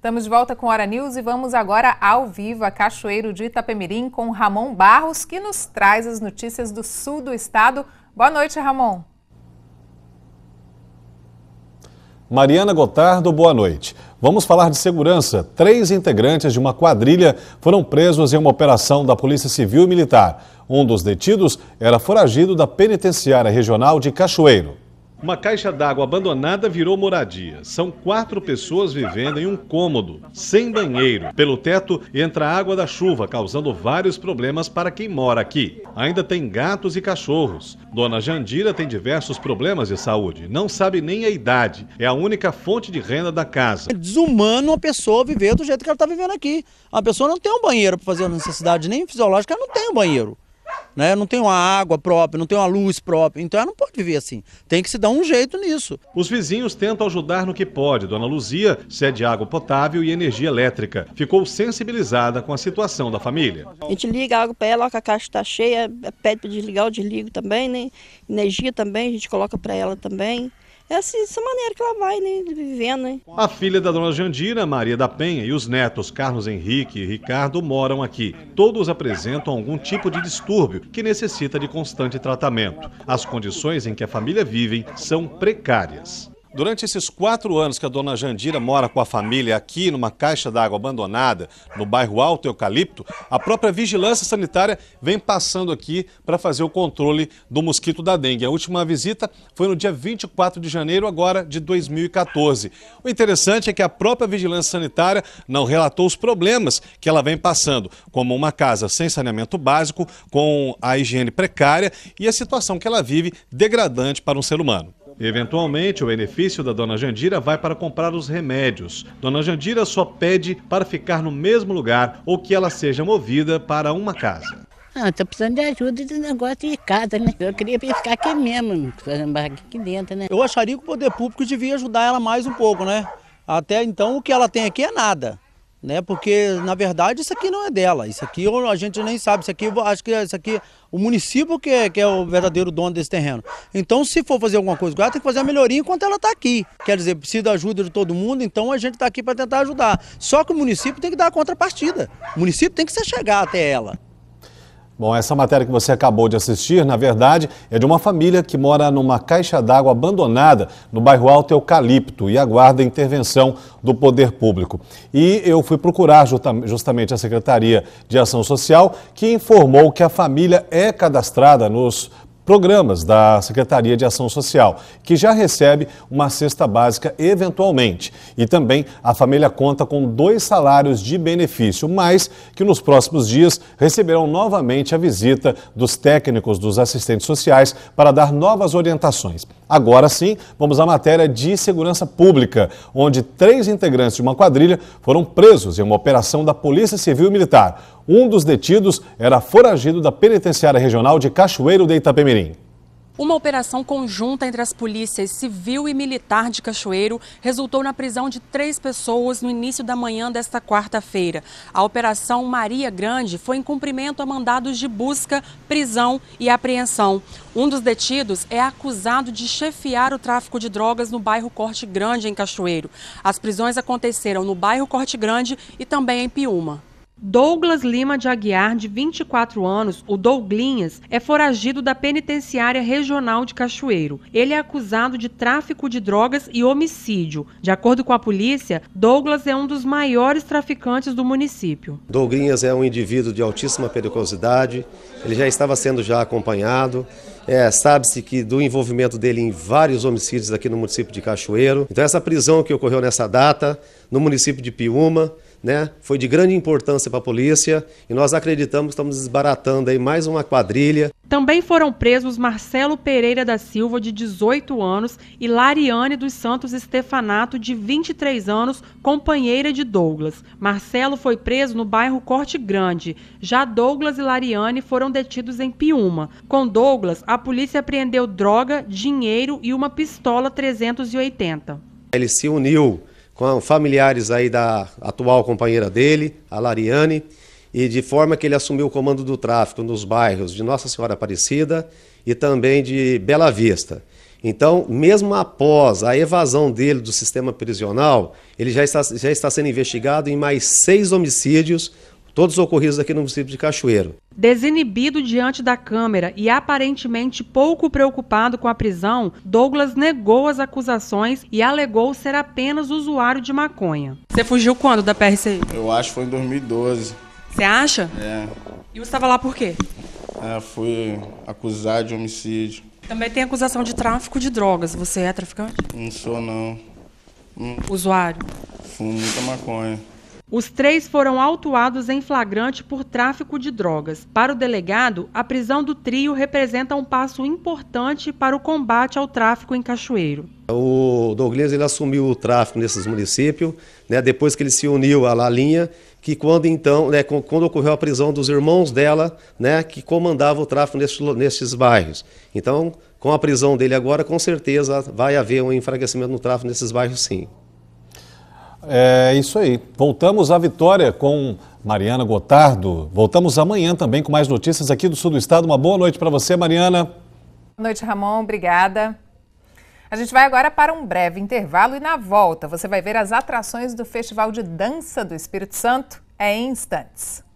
Estamos de volta com Hora News e vamos agora ao vivo a Cachoeiro de Itapemirim com Ramon Barros, que nos traz as notícias do sul do estado. Boa noite, Ramon. Mariana Gotardo, boa noite. Vamos falar de segurança. Três integrantes de uma quadrilha foram presos em uma operação da Polícia Civil e Militar. Um dos detidos era foragido da Penitenciária Regional de Cachoeiro. Uma caixa d'água abandonada virou moradia. São quatro pessoas vivendo em um cômodo, sem banheiro. Pelo teto entra a água da chuva, causando vários problemas para quem mora aqui. Ainda tem gatos e cachorros. Dona Jandira tem diversos problemas de saúde. Não sabe nem a idade. É a única fonte de renda da casa. É desumano uma pessoa viver do jeito que ela está vivendo aqui. A pessoa não tem um banheiro para fazer a necessidade nem fisiológica, ela não tem um banheiro né? Não tem uma água própria, não tem uma luz própria. Então ela não pode viver assim. Tem que se dar um jeito nisso. Os vizinhos tentam ajudar no que pode. Dona Luzia cede água potável e energia elétrica. Ficou sensibilizada com a situação da família. A gente liga água para ela, que a caixa está cheia, pede para desligar, eu desligo também, né? Energia também, a gente coloca para ela também. É assim, essa, essa maneira que ela vai, né, vivendo, né? A filha da dona Jandira, Maria da Penha, e os netos Carlos Henrique e Ricardo moram aqui. Todos apresentam algum tipo de distúrbio que necessita de constante tratamento. As condições em que a família vive são precárias. Durante esses quatro anos que a dona Jandira mora com a família aqui numa caixa d'água abandonada no bairro Alto Eucalipto, a própria vigilância sanitária vem passando aqui para fazer o controle do mosquito da dengue. A última visita foi no dia 24 de janeiro agora de 2014. O interessante é que a própria vigilância sanitária não relatou os problemas que ela vem passando, como uma casa sem saneamento básico, com a higiene precária e a situação que ela vive degradante para um ser humano. Eventualmente, o benefício da dona Jandira vai para comprar os remédios. Dona Jandira só pede para ficar no mesmo lugar ou que ela seja movida para uma casa. Ah, tô precisando de ajuda de negócio de casa, né? Eu queria ficar aqui mesmo, fazendo barraca aqui dentro, né? Eu acharia que o poder público devia ajudar ela mais um pouco, né? Até então, o que ela tem aqui é nada né? Porque na verdade isso aqui não é dela, isso aqui a gente nem sabe, isso aqui acho que isso aqui o município que é, que é o verdadeiro dono desse terreno. Então, se for fazer alguma coisa com ela, tem que fazer a melhoria enquanto ela está aqui. Quer dizer, precisa da ajuda de todo mundo, então a gente está aqui para tentar ajudar. Só que o município tem que dar a contrapartida. O município tem que se chegar até ela. Bom, essa matéria que você acabou de assistir, na verdade, é de uma família que mora numa caixa d'água abandonada no bairro Alto Eucalipto e aguarda intervenção do poder público. E eu fui procurar justamente a Secretaria de Ação Social, que informou que a família é cadastrada nos programas da Secretaria de Ação Social, que já recebe uma cesta básica eventualmente. E também a família conta com dois salários de benefício, mas que nos próximos dias receberão novamente a visita dos técnicos dos assistentes sociais para dar novas orientações. Agora sim, vamos à matéria de segurança pública, onde três integrantes de uma quadrilha foram presos em uma operação da Polícia Civil e Militar. Um dos detidos era foragido da Penitenciária Regional de Cachoeiro de Itapemirim. Uma operação conjunta entre as polícias civil e militar de Cachoeiro resultou na prisão de três pessoas no início da manhã desta quarta-feira. A Operação Maria Grande foi em cumprimento a mandados de busca, prisão e apreensão. Um dos detidos é acusado de chefiar o tráfico de drogas no bairro Corte Grande, em Cachoeiro. As prisões aconteceram no bairro Corte Grande e também em Piúma. Douglas Lima de Aguiar, de 24 anos, o Douglinhas, é foragido da Penitenciária Regional de Cachoeiro. Ele é acusado de tráfico de drogas e homicídio. De acordo com a polícia, Douglas é um dos maiores traficantes do município. Douglinhas é um indivíduo de altíssima periculosidade, ele já estava sendo já acompanhado. É, Sabe-se que do envolvimento dele em vários homicídios aqui no município de Cachoeiro. Então essa prisão que ocorreu nessa data, no município de Piúma, né, foi de grande importância para a polícia e nós acreditamos que estamos desbaratando aí mais uma quadrilha. Também foram presos Marcelo Pereira da Silva, de 18 anos, e Lariane dos Santos Estefanato, de 23 anos, companheira de Douglas. Marcelo foi preso no bairro Corte Grande. Já Douglas e Lariane foram detidos em Piúma. Com Douglas, a polícia apreendeu droga, dinheiro e uma pistola 380. Ele se uniu com familiares aí da atual companheira dele, a Lariane, e de forma que ele assumiu o comando do tráfico nos bairros de Nossa Senhora Aparecida e também de Bela Vista. Então, mesmo após a evasão dele do sistema prisional, ele já está, já está sendo investigado em mais seis homicídios todos ocorridos aqui no município de Cachoeiro. Desinibido diante da Câmara e aparentemente pouco preocupado com a prisão, Douglas negou as acusações e alegou ser apenas usuário de maconha. Você fugiu quando da PRC? Eu acho que foi em 2012. Você acha? É. E você estava lá por quê? É, fui acusado de homicídio. Também tem acusação de tráfico de drogas. Você é traficante? Não sou, não. Hum. Usuário? Fumo muita maconha. Os três foram autuados em flagrante por tráfico de drogas. Para o delegado, a prisão do trio representa um passo importante para o combate ao tráfico em Cachoeiro. O Douglas ele assumiu o tráfico nesses municípios, né, depois que ele se uniu à Lalinha, que quando então, né, quando ocorreu a prisão dos irmãos dela, né, que comandava o tráfico nesses, nesses bairros. Então, com a prisão dele agora, com certeza vai haver um enfraquecimento no tráfico nesses bairros, sim. É isso aí. Voltamos à Vitória com Mariana Gotardo. Voltamos amanhã também com mais notícias aqui do sul do estado. Uma boa noite para você, Mariana. Boa noite, Ramon. Obrigada. A gente vai agora para um breve intervalo e na volta você vai ver as atrações do Festival de Dança do Espírito Santo. É em instantes.